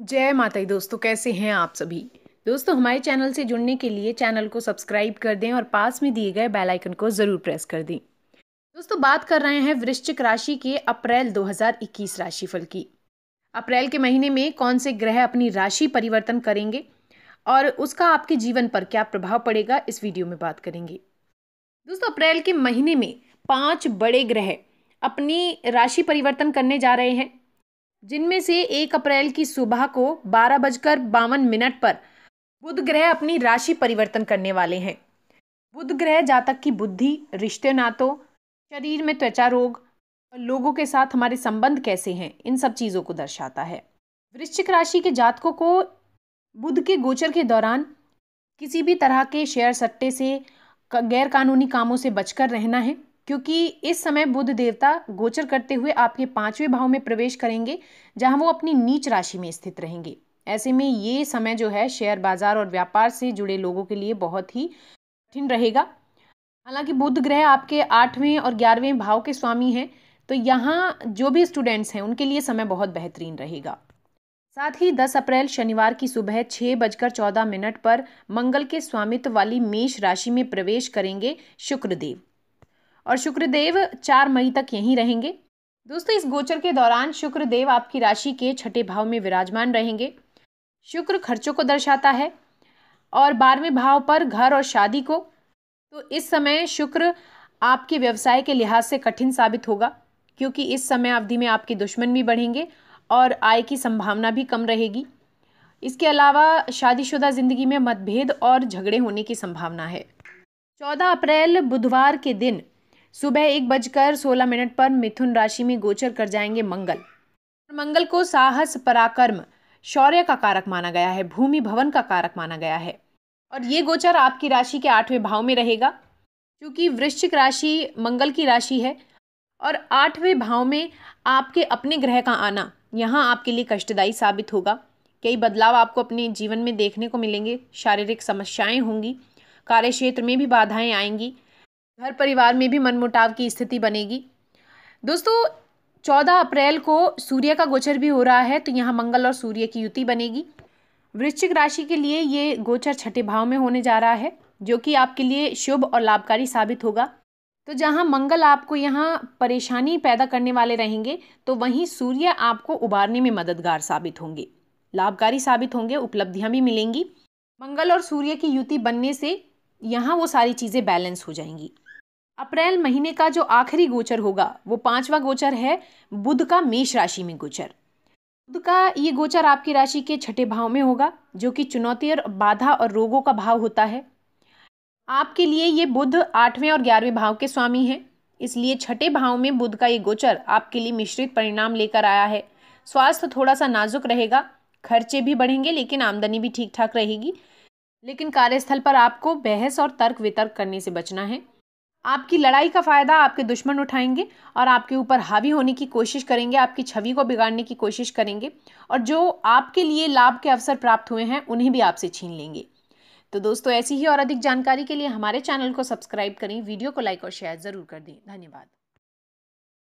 जय माता दोस्तों कैसे हैं आप सभी दोस्तों हमारे चैनल से जुड़ने के लिए चैनल को सब्सक्राइब कर दें और पास में दिए गए बेल आइकन को ज़रूर प्रेस कर दें दोस्तों बात कर रहे हैं वृश्चिक राशि के अप्रैल 2021 राशिफल की अप्रैल के महीने में कौन से ग्रह अपनी राशि परिवर्तन करेंगे और उसका आपके जीवन पर क्या प्रभाव पड़ेगा इस वीडियो में बात करेंगे दोस्तों अप्रैल के महीने में पाँच बड़े ग्रह अपनी राशि परिवर्तन करने जा रहे हैं जिनमें से एक अप्रैल की सुबह को बारह बजकर बावन मिनट पर बुध ग्रह अपनी राशि परिवर्तन करने वाले हैं बुध ग्रह जातक की बुद्धि रिश्ते नातों शरीर में त्वचा रोग और लोगों के साथ हमारे संबंध कैसे हैं इन सब चीज़ों को दर्शाता है वृश्चिक राशि के जातकों को बुध के गोचर के दौरान किसी भी तरह के शेयर सट्टे से गैरकानूनी कामों से बचकर रहना है क्योंकि इस समय बुध देवता गोचर करते हुए आपके पांचवें भाव में प्रवेश करेंगे जहां वो अपनी नीच राशि में स्थित रहेंगे ऐसे में ये समय जो है शेयर बाजार और व्यापार से जुड़े लोगों के लिए बहुत ही कठिन रहेगा हालांकि बुध ग्रह आपके आठवें और ग्यारहवें भाव के स्वामी हैं तो यहाँ जो भी स्टूडेंट्स हैं उनके लिए समय बहुत बेहतरीन रहेगा साथ ही 10 अप्रैल शनिवार की सुबह छः बजकर चौदह मिनट पर मंगल के स्वामित्व वाली मेष राशि में प्रवेश करेंगे शुक्रदेव और शुक्रदेव चार मई तक यहीं रहेंगे दोस्तों इस गोचर के दौरान शुक्रदेव आपकी राशि के छठे भाव में विराजमान रहेंगे शुक्र खर्चों को दर्शाता है और बारहवें भाव पर घर और शादी को तो इस समय शुक्र आपके व्यवसाय के लिहाज से कठिन साबित होगा क्योंकि इस समय अवधि में आपके दुश्मन भी बढ़ेंगे और आय की संभावना भी कम रहेगी इसके अलावा शादीशुदा ज़िंदगी में मतभेद और झगड़े होने की संभावना है चौदह अप्रैल बुधवार के दिन सुबह एक बजकर सोलह मिनट पर मिथुन राशि में गोचर कर जाएंगे मंगल मंगल को साहस पराक्रम शौर्य का कारक माना गया है भूमि भवन का कारक माना गया है और ये गोचर आपकी राशि के आठवें भाव में रहेगा क्योंकि वृश्चिक राशि मंगल की राशि है और आठवें भाव में आपके अपने ग्रह का आना यहाँ आपके लिए कष्टदायी साबित होगा कई बदलाव आपको अपने जीवन में देखने को मिलेंगे शारीरिक समस्याएं होंगी कार्य क्षेत्र में भी बाधाएं आएंगी घर परिवार में भी मनमुटाव की स्थिति बनेगी दोस्तों चौदह अप्रैल को सूर्य का गोचर भी हो रहा है तो यहाँ मंगल और सूर्य की युति बनेगी वृश्चिक राशि के लिए ये गोचर छठे भाव में होने जा रहा है जो कि आपके लिए शुभ और लाभकारी साबित होगा तो जहाँ मंगल आपको यहाँ परेशानी पैदा करने वाले रहेंगे तो वहीं सूर्य आपको उबारने में मददगार साबित होंगे लाभकारी साबित होंगे उपलब्धियाँ भी मिलेंगी मंगल और सूर्य की युति बनने से यहाँ वो सारी चीज़ें बैलेंस हो जाएंगी अप्रैल महीने का जो आखिरी गोचर होगा वो पांचवा गोचर है बुध का मेष राशि में गोचर बुध का ये गोचर आपकी राशि के छठे भाव में होगा जो कि चुनौती और बाधा और रोगों का भाव होता है आपके लिए ये बुध आठवें और ग्यारहवें भाव के स्वामी हैं इसलिए छठे भाव में बुध का ये गोचर आपके लिए मिश्रित परिणाम लेकर आया है स्वास्थ्य थोड़ा सा नाजुक रहेगा खर्चे भी बढ़ेंगे लेकिन आमदनी भी ठीक ठाक रहेगी लेकिन कार्यस्थल पर आपको बहस और तर्क वितर्क करने से बचना है आपकी लड़ाई का फ़ायदा आपके दुश्मन उठाएंगे और आपके ऊपर हावी होने की कोशिश करेंगे आपकी छवि को बिगाड़ने की कोशिश करेंगे और जो आपके लिए लाभ के अवसर प्राप्त हुए हैं उन्हें भी आपसे छीन लेंगे तो दोस्तों ऐसी ही और अधिक जानकारी के लिए हमारे चैनल को सब्सक्राइब करें वीडियो को लाइक और शेयर ज़रूर कर दें धन्यवाद